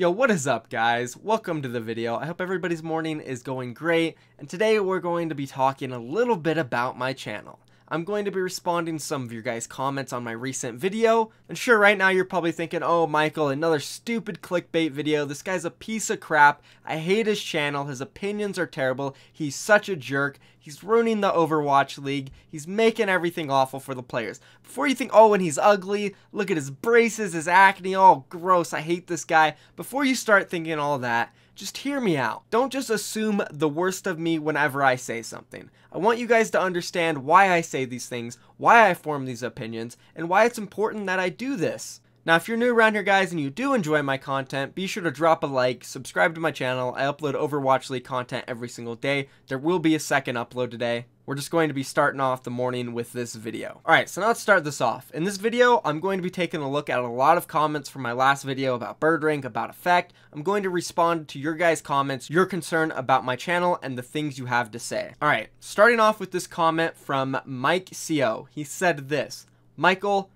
Yo, what is up guys? Welcome to the video. I hope everybody's morning is going great, and today we're going to be talking a little bit about my channel. I'm going to be responding to some of your guys' comments on my recent video. And sure, right now you're probably thinking, oh, Michael, another stupid clickbait video. This guy's a piece of crap. I hate his channel. His opinions are terrible. He's such a jerk. He's ruining the Overwatch League. He's making everything awful for the players. Before you think, oh, and he's ugly, look at his braces, his acne, oh, gross, I hate this guy. Before you start thinking all that, just hear me out. Don't just assume the worst of me whenever I say something. I want you guys to understand why I say these things, why I form these opinions, and why it's important that I do this. Now, if you're new around here, guys, and you do enjoy my content, be sure to drop a like, subscribe to my channel. I upload Overwatch League content every single day. There will be a second upload today. We're just going to be starting off the morning with this video. All right, so now let's start this off. In this video, I'm going to be taking a look at a lot of comments from my last video about bird rank, about effect. I'm going to respond to your guys' comments, your concern about my channel, and the things you have to say. All right, starting off with this comment from Mike CO. He said this, Michael,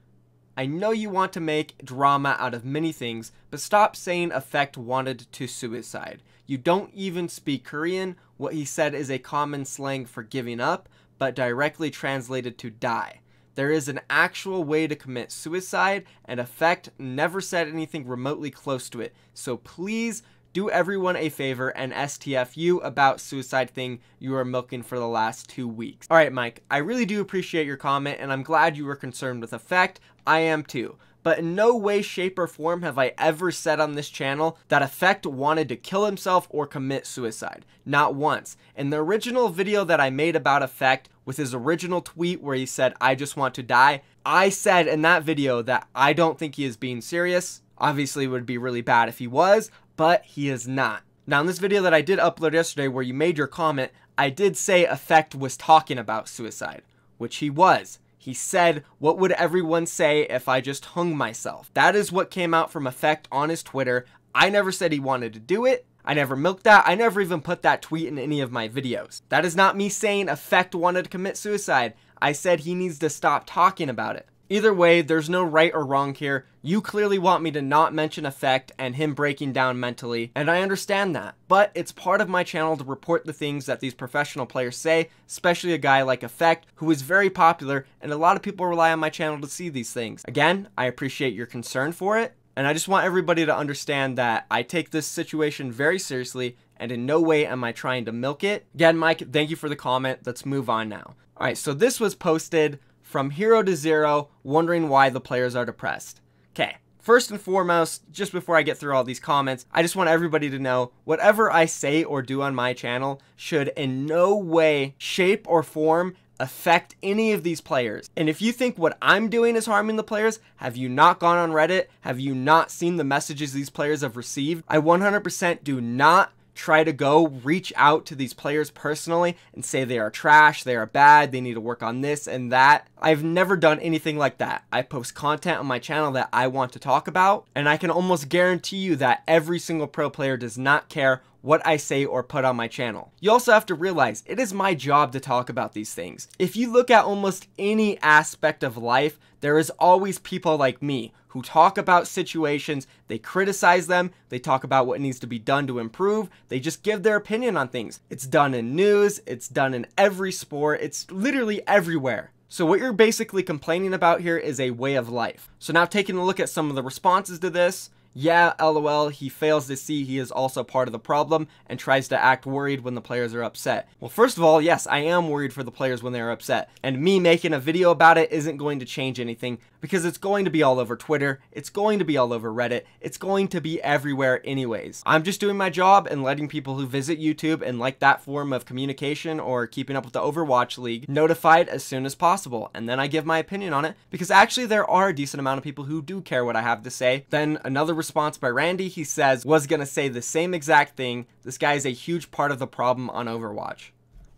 I know you want to make drama out of many things, but stop saying effect wanted to suicide. You don't even speak Korean. What he said is a common slang for giving up, but directly translated to die. There is an actual way to commit suicide, and effect never said anything remotely close to it. So please do everyone a favor and STFU about suicide thing you are milking for the last two weeks. All right, Mike, I really do appreciate your comment and I'm glad you were concerned with effect. I am too but in no way, shape, or form have I ever said on this channel that Effect wanted to kill himself or commit suicide. Not once. In the original video that I made about Effect, with his original tweet where he said, I just want to die, I said in that video that I don't think he is being serious. Obviously, it would be really bad if he was, but he is not. Now in this video that I did upload yesterday where you made your comment, I did say Effect was talking about suicide, which he was. He said, what would everyone say if I just hung myself? That is what came out from Effect on his Twitter. I never said he wanted to do it. I never milked that. I never even put that tweet in any of my videos. That is not me saying Effect wanted to commit suicide. I said he needs to stop talking about it. Either way, there's no right or wrong here. You clearly want me to not mention effect and him breaking down mentally, and I understand that. But it's part of my channel to report the things that these professional players say, especially a guy like Effect, who is very popular, and a lot of people rely on my channel to see these things. Again, I appreciate your concern for it, and I just want everybody to understand that I take this situation very seriously, and in no way am I trying to milk it. Again, Mike, thank you for the comment. Let's move on now. All right, so this was posted from hero to zero, wondering why the players are depressed. Okay, first and foremost, just before I get through all these comments, I just want everybody to know whatever I say or do on my channel should in no way, shape, or form affect any of these players. And if you think what I'm doing is harming the players, have you not gone on Reddit? Have you not seen the messages these players have received? I 100% do not try to go reach out to these players personally and say they are trash, they are bad, they need to work on this and that. I've never done anything like that. I post content on my channel that I want to talk about, and I can almost guarantee you that every single pro player does not care what I say or put on my channel. You also have to realize it is my job to talk about these things. If you look at almost any aspect of life, there is always people like me who talk about situations, they criticize them, they talk about what needs to be done to improve, they just give their opinion on things. It's done in news, it's done in every sport, it's literally everywhere. So what you're basically complaining about here is a way of life. So now taking a look at some of the responses to this, yeah, lol, he fails to see he is also part of the problem and tries to act worried when the players are upset. Well, first of all, yes, I am worried for the players when they are upset, and me making a video about it isn't going to change anything because it's going to be all over Twitter, it's going to be all over Reddit, it's going to be everywhere anyways. I'm just doing my job and letting people who visit YouTube and like that form of communication or keeping up with the Overwatch League notified as soon as possible, and then I give my opinion on it because actually there are a decent amount of people who do care what I have to say. Then another response by Randy, he says, was gonna say the same exact thing. This guy is a huge part of the problem on Overwatch.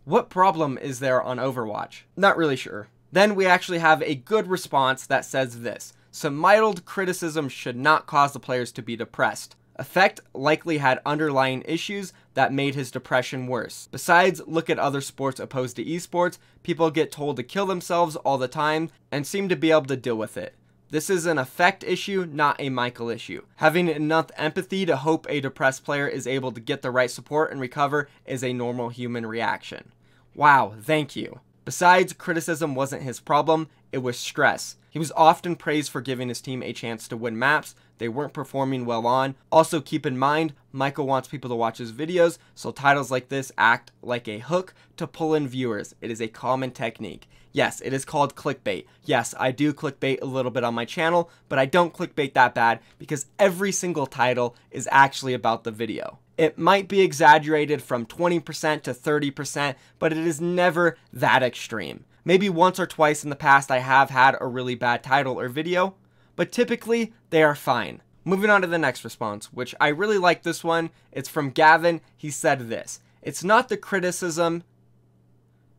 What problem is there on Overwatch? Not really sure. Then we actually have a good response that says this. Some mild criticism should not cause the players to be depressed. Effect likely had underlying issues that made his depression worse. Besides, look at other sports opposed to esports. People get told to kill themselves all the time and seem to be able to deal with it. This is an effect issue, not a Michael issue. Having enough empathy to hope a depressed player is able to get the right support and recover is a normal human reaction. Wow, thank you. Besides, criticism wasn't his problem, it was stress. He was often praised for giving his team a chance to win maps they weren't performing well on. Also, keep in mind, Michael wants people to watch his videos, so titles like this act like a hook to pull in viewers. It is a common technique. Yes, it is called clickbait. Yes, I do clickbait a little bit on my channel, but I don't clickbait that bad because every single title is actually about the video. It might be exaggerated from 20% to 30%, but it is never that extreme. Maybe once or twice in the past I have had a really bad title or video, but typically they are fine. Moving on to the next response, which I really like this one. It's from Gavin. He said this It's not the criticism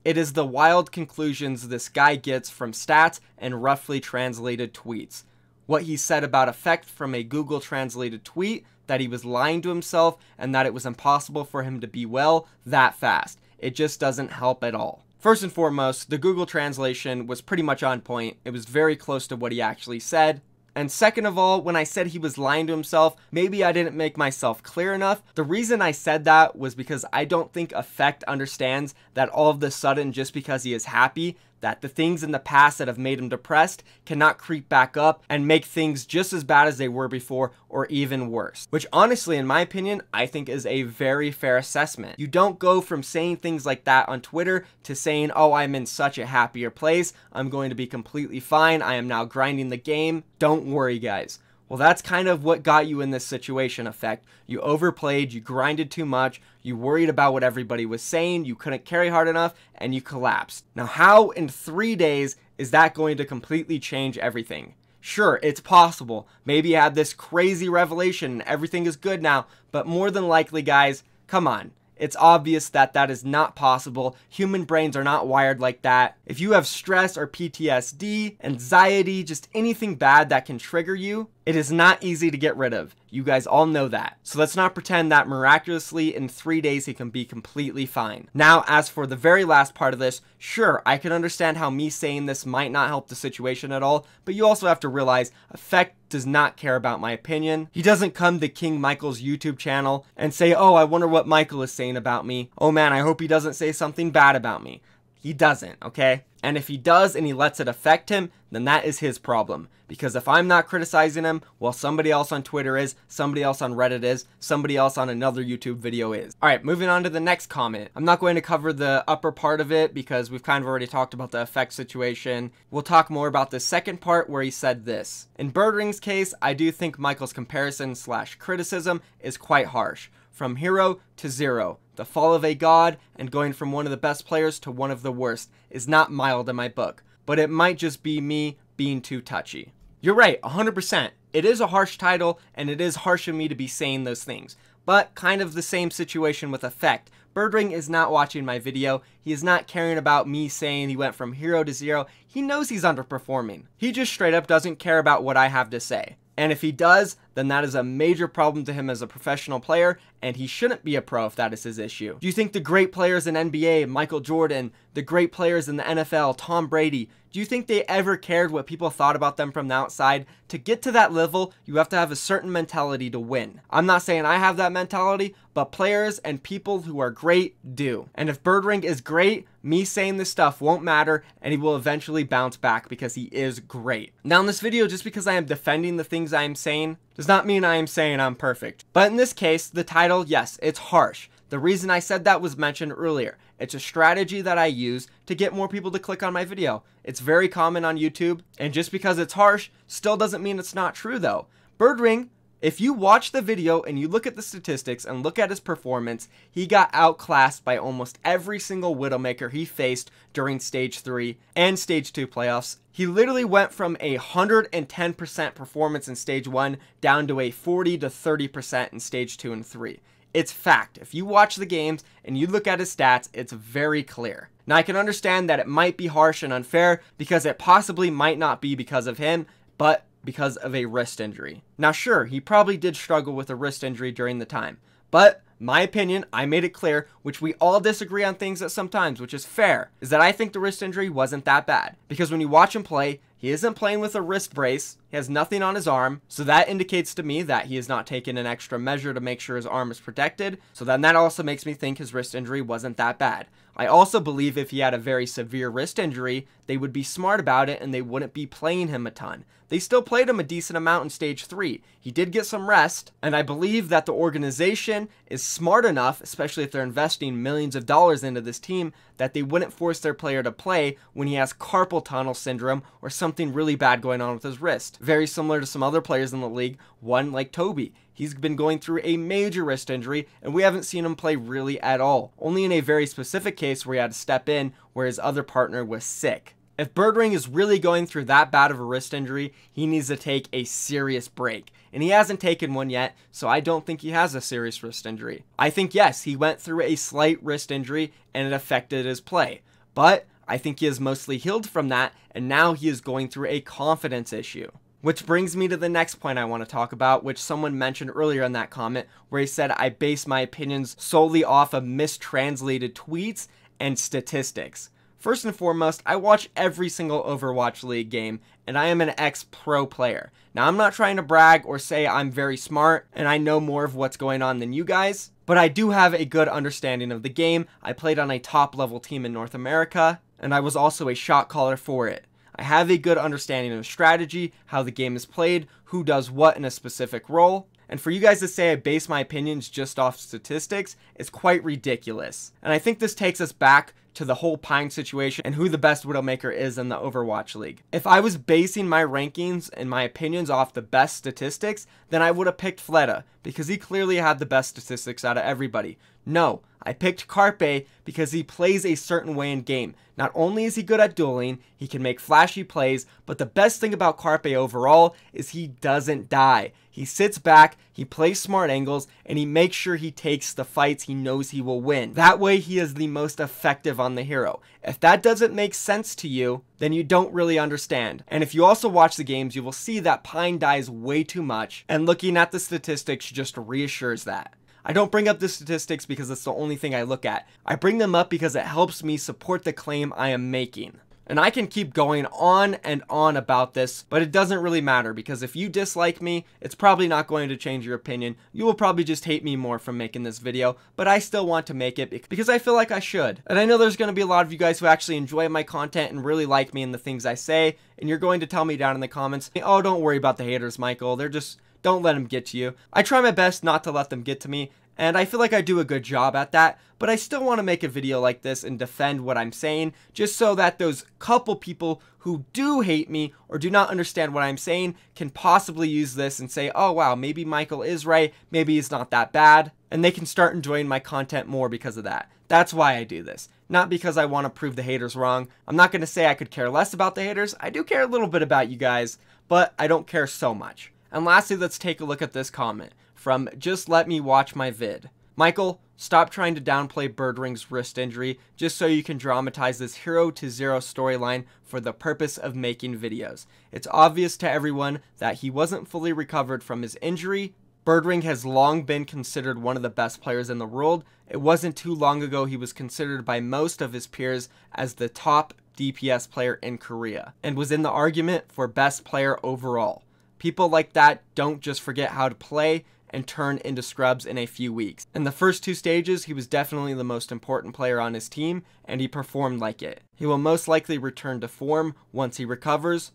it is the wild conclusions this guy gets from stats and roughly translated tweets. What he said about effect from a Google translated tweet, that he was lying to himself, and that it was impossible for him to be well that fast. It just doesn't help at all. First and foremost, the Google translation was pretty much on point. It was very close to what he actually said. And second of all, when I said he was lying to himself, maybe I didn't make myself clear enough. The reason I said that was because I don't think Effect understands that all of the sudden, just because he is happy, that. The things in the past that have made him depressed cannot creep back up and make things just as bad as they were before or even worse, which honestly, in my opinion, I think is a very fair assessment. You don't go from saying things like that on Twitter to saying, oh, I'm in such a happier place. I'm going to be completely fine. I am now grinding the game. Don't worry, guys. Well, that's kind of what got you in this situation effect. You overplayed, you grinded too much, you worried about what everybody was saying, you couldn't carry hard enough, and you collapsed. Now, how in three days is that going to completely change everything? Sure, it's possible. Maybe you had this crazy revelation and everything is good now, but more than likely, guys, come on. It's obvious that that is not possible. Human brains are not wired like that. If you have stress or PTSD, anxiety, just anything bad that can trigger you, it is not easy to get rid of. You guys all know that. So let's not pretend that miraculously in three days he can be completely fine. Now, as for the very last part of this, sure, I can understand how me saying this might not help the situation at all, but you also have to realize Effect does not care about my opinion. He doesn't come to King Michael's YouTube channel and say, oh, I wonder what Michael is saying about me. Oh man, I hope he doesn't say something bad about me. He doesn't, okay? And if he does and he lets it affect him, then that is his problem. Because if I'm not criticizing him, well, somebody else on Twitter is, somebody else on Reddit is, somebody else on another YouTube video is. All right, moving on to the next comment. I'm not going to cover the upper part of it because we've kind of already talked about the effect situation. We'll talk more about the second part where he said this. In Birdring's case, I do think Michael's comparison slash criticism is quite harsh from hero to zero. The fall of a god and going from one of the best players to one of the worst is not mild in my book, but it might just be me being too touchy. You're right, 100%. It is a harsh title, and it is harsh of me to be saying those things. But kind of the same situation with Effect. Birdring is not watching my video. He is not caring about me saying he went from hero to zero. He knows he's underperforming. He just straight up doesn't care about what I have to say. And if he does, then that is a major problem to him as a professional player, and he shouldn't be a pro if that is his issue. Do you think the great players in NBA, Michael Jordan, the great players in the NFL, Tom Brady, do you think they ever cared what people thought about them from the outside? To get to that level, you have to have a certain mentality to win. I'm not saying I have that mentality, but players and people who are great do. And if Birdring is great, me saying this stuff won't matter and he will eventually bounce back because he is great. Now in this video, just because I am defending the things I am saying, does not mean I am saying I'm perfect. But in this case, the title, yes, it's harsh. The reason I said that was mentioned earlier. It's a strategy that I use to get more people to click on my video. It's very common on YouTube, and just because it's harsh, still doesn't mean it's not true though. Bird ring. If you watch the video and you look at the statistics and look at his performance, he got outclassed by almost every single Widowmaker he faced during Stage 3 and Stage 2 playoffs. He literally went from a 110% performance in Stage 1 down to a 40 to 30% in Stage 2 and 3. It's fact. If you watch the games and you look at his stats, it's very clear. Now, I can understand that it might be harsh and unfair because it possibly might not be because of him, but because of a wrist injury. Now, sure, he probably did struggle with a wrist injury during the time, but my opinion, I made it clear, which we all disagree on things at sometimes, which is fair, is that I think the wrist injury wasn't that bad. Because when you watch him play, he isn't playing with a wrist brace, has nothing on his arm, so that indicates to me that he has not taken an extra measure to make sure his arm is protected, so then that also makes me think his wrist injury wasn't that bad. I also believe if he had a very severe wrist injury, they would be smart about it and they wouldn't be playing him a ton. They still played him a decent amount in stage 3. He did get some rest, and I believe that the organization is smart enough, especially if they're investing millions of dollars into this team, that they wouldn't force their player to play when he has carpal tunnel syndrome or something really bad going on with his wrist very similar to some other players in the league, one like Toby. He's been going through a major wrist injury, and we haven't seen him play really at all, only in a very specific case where he had to step in where his other partner was sick. If Birdring is really going through that bad of a wrist injury, he needs to take a serious break. And he hasn't taken one yet, so I don't think he has a serious wrist injury. I think, yes, he went through a slight wrist injury and it affected his play. But I think he is mostly healed from that, and now he is going through a confidence issue. Which brings me to the next point I want to talk about, which someone mentioned earlier in that comment, where he said, I base my opinions solely off of mistranslated tweets and statistics. First and foremost, I watch every single Overwatch League game, and I am an ex pro player. Now, I'm not trying to brag or say I'm very smart and I know more of what's going on than you guys, but I do have a good understanding of the game. I played on a top level team in North America, and I was also a shot caller for it. I have a good understanding of strategy, how the game is played, who does what in a specific role, and for you guys to say I base my opinions just off statistics is quite ridiculous. And I think this takes us back to the whole Pine situation and who the best Widowmaker is in the Overwatch League. If I was basing my rankings and my opinions off the best statistics, then I would have picked Fleta because he clearly had the best statistics out of everybody. No, I picked Carpe because he plays a certain way in game. Not only is he good at dueling, he can make flashy plays, but the best thing about Carpe overall is he doesn't die. He sits back, he plays smart angles, and he makes sure he takes the fights he knows he will win. That way he is the most effective on the hero. If that doesn't make sense to you, then you don't really understand. And if you also watch the games, you will see that Pine dies way too much, and looking at the statistics just reassures that. I don't bring up the statistics because it's the only thing I look at. I bring them up because it helps me support the claim I am making. And I can keep going on and on about this, but it doesn't really matter because if you dislike me, it's probably not going to change your opinion. You will probably just hate me more for making this video, but I still want to make it because I feel like I should. And I know there's going to be a lot of you guys who actually enjoy my content and really like me and the things I say, and you're going to tell me down in the comments, oh, don't worry about the haters, Michael. They're just, don't let them get to you. I try my best not to let them get to me, and I feel like I do a good job at that, but I still want to make a video like this and defend what I'm saying, just so that those couple people who do hate me or do not understand what I'm saying can possibly use this and say, oh wow, maybe Michael is right, maybe he's not that bad, and they can start enjoying my content more because of that. That's why I do this. Not because I want to prove the haters wrong. I'm not going to say I could care less about the haters. I do care a little bit about you guys, but I don't care so much. And lastly, let's take a look at this comment from Just Let Me Watch My Vid. Michael, stop trying to downplay Birdring's wrist injury just so you can dramatize this hero to zero storyline for the purpose of making videos. It's obvious to everyone that he wasn't fully recovered from his injury. Birdring has long been considered one of the best players in the world. It wasn't too long ago he was considered by most of his peers as the top DPS player in Korea and was in the argument for best player overall. People like that don't just forget how to play and turn into scrubs in a few weeks. In the first two stages, he was definitely the most important player on his team, and he performed like it. He will most likely return to form once he recovers,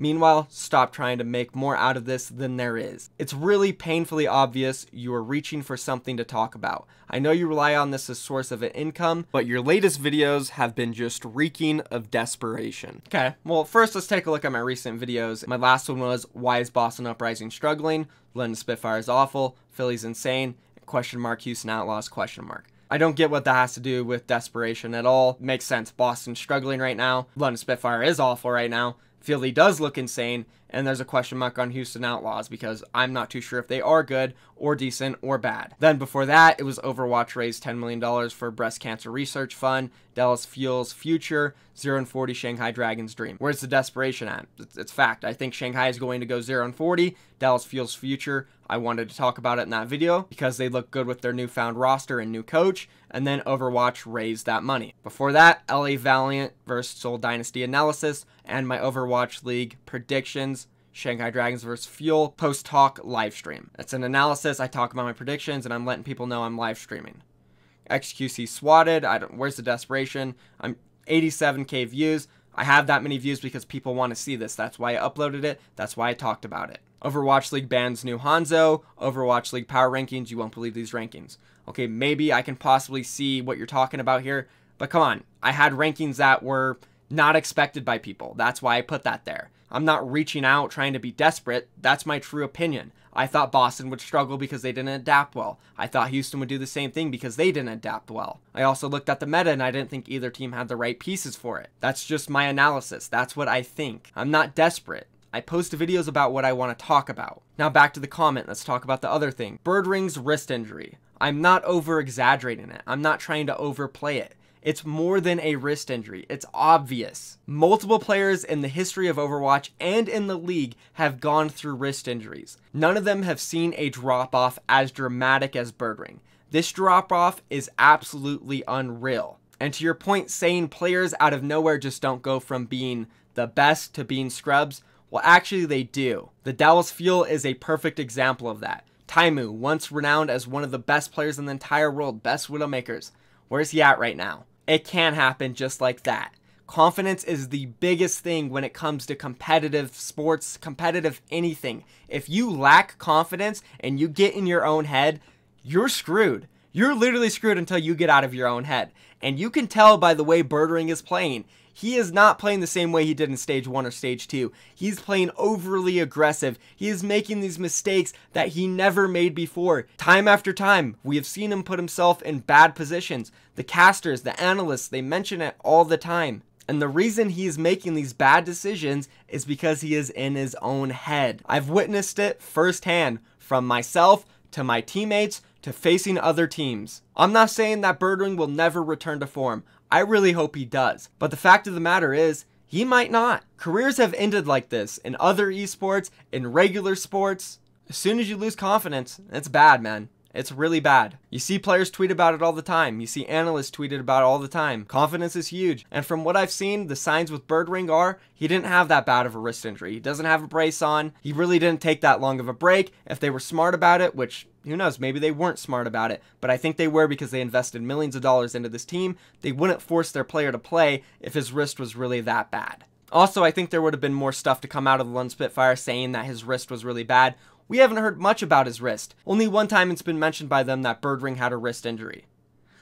Meanwhile, stop trying to make more out of this than there is. It's really painfully obvious you are reaching for something to talk about. I know you rely on this as source of an income, but your latest videos have been just reeking of desperation. Okay, well first let's take a look at my recent videos. My last one was, why is Boston Uprising struggling? London Spitfire is awful, Philly's insane, question mark, Houston Outlaws, question mark. I don't get what that has to do with desperation at all. Makes sense. Boston's struggling right now. London Spitfire is awful right now. Philly does look insane, and there's a question mark on Houston Outlaws because I'm not too sure if they are good or decent or bad. Then before that, it was Overwatch raised $10 million for Breast Cancer Research Fund, Dallas Fuels Future, 0 and 40 Shanghai Dragons Dream. Where's the desperation at? It's, it's fact. I think Shanghai is going to go 0 and 40, Dallas Fuels Future I wanted to talk about it in that video because they look good with their newfound roster and new coach, and then Overwatch raised that money. Before that, LA Valiant versus Soul Dynasty analysis and my Overwatch League predictions. Shanghai Dragons vs. Fuel post talk live stream. It's an analysis. I talk about my predictions and I'm letting people know I'm live streaming. XQC swatted. I don't. Where's the desperation? I'm 87k views. I have that many views because people want to see this. That's why I uploaded it. That's why I talked about it. Overwatch League bans new Hanzo, Overwatch League power rankings, you won't believe these rankings. Okay, maybe I can possibly see what you're talking about here, but come on, I had rankings that were not expected by people. That's why I put that there. I'm not reaching out trying to be desperate. That's my true opinion. I thought Boston would struggle because they didn't adapt well. I thought Houston would do the same thing because they didn't adapt well. I also looked at the meta and I didn't think either team had the right pieces for it. That's just my analysis. That's what I think. I'm not desperate. I post videos about what I want to talk about. Now back to the comment, let's talk about the other thing. Bird Ring's wrist injury. I'm not over exaggerating it. I'm not trying to overplay it. It's more than a wrist injury. It's obvious. Multiple players in the history of Overwatch and in the league have gone through wrist injuries. None of them have seen a drop off as dramatic as Birdring. This drop off is absolutely unreal. And to your point, saying players out of nowhere just don't go from being the best to being scrubs, well, actually, they do. The Dallas Fuel is a perfect example of that. Taimu, once renowned as one of the best players in the entire world, best Widowmakers, where's he at right now? It can happen just like that. Confidence is the biggest thing when it comes to competitive sports, competitive anything. If you lack confidence and you get in your own head, you're screwed. You're literally screwed until you get out of your own head. And you can tell by the way Birdering is playing. He is not playing the same way he did in stage one or stage two. He's playing overly aggressive. He is making these mistakes that he never made before. Time after time, we have seen him put himself in bad positions. The casters, the analysts, they mention it all the time. And the reason he is making these bad decisions is because he is in his own head. I've witnessed it firsthand from myself to my teammates to facing other teams. I'm not saying that Birdwing will never return to form. I really hope he does. But the fact of the matter is, he might not. Careers have ended like this in other esports, in regular sports. As soon as you lose confidence, it's bad, man. It's really bad. You see players tweet about it all the time. You see analysts tweet it about it all the time. Confidence is huge. And from what I've seen, the signs with Birdwing are he didn't have that bad of a wrist injury. He doesn't have a brace on. He really didn't take that long of a break. If they were smart about it, which who knows? Maybe they weren't smart about it, but I think they were because they invested millions of dollars into this team. They wouldn't force their player to play if his wrist was really that bad. Also, I think there would have been more stuff to come out of the Lund Spitfire saying that his wrist was really bad. We haven't heard much about his wrist. Only one time it's been mentioned by them that Birdring had a wrist injury.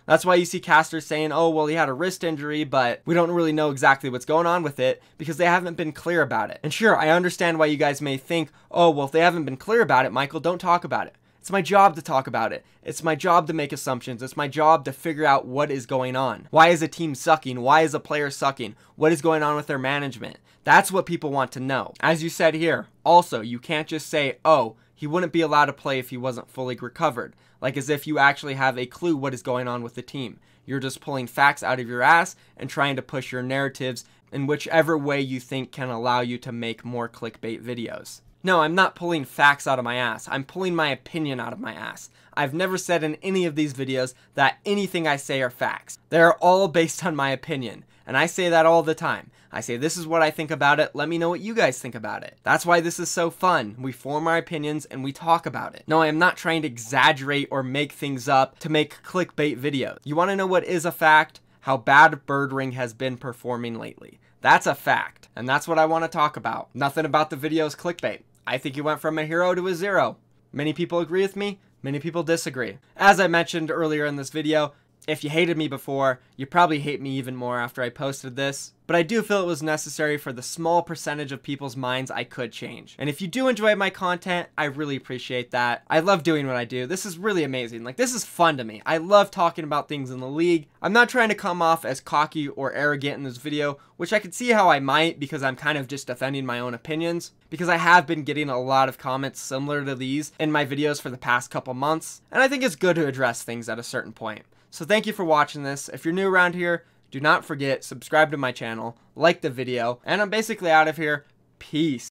That's why you see casters saying, oh, well, he had a wrist injury, but we don't really know exactly what's going on with it because they haven't been clear about it. And sure, I understand why you guys may think, oh, well, if they haven't been clear about it, Michael, don't talk about it. It's my job to talk about it. It's my job to make assumptions. It's my job to figure out what is going on. Why is a team sucking? Why is a player sucking? What is going on with their management? That's what people want to know. As you said here, also, you can't just say, oh, he wouldn't be allowed to play if he wasn't fully recovered. Like as if you actually have a clue what is going on with the team. You're just pulling facts out of your ass and trying to push your narratives in whichever way you think can allow you to make more clickbait videos. No, I'm not pulling facts out of my ass. I'm pulling my opinion out of my ass. I've never said in any of these videos that anything I say are facts. They're all based on my opinion. And I say that all the time. I say, this is what I think about it. Let me know what you guys think about it. That's why this is so fun. We form our opinions and we talk about it. No, I am not trying to exaggerate or make things up to make clickbait videos. You want to know what is a fact? How bad Bird Ring has been performing lately. That's a fact. And that's what I want to talk about. Nothing about the video's clickbait. I think he went from a hero to a zero. Many people agree with me, many people disagree. As I mentioned earlier in this video, if you hated me before, you probably hate me even more after I posted this, but I do feel it was necessary for the small percentage of people's minds I could change. And if you do enjoy my content, I really appreciate that. I love doing what I do. This is really amazing. Like, this is fun to me. I love talking about things in the league. I'm not trying to come off as cocky or arrogant in this video, which I could see how I might because I'm kind of just defending my own opinions, because I have been getting a lot of comments similar to these in my videos for the past couple months, and I think it's good to address things at a certain point. So thank you for watching this. If you're new around here, do not forget, subscribe to my channel, like the video, and I'm basically out of here. Peace.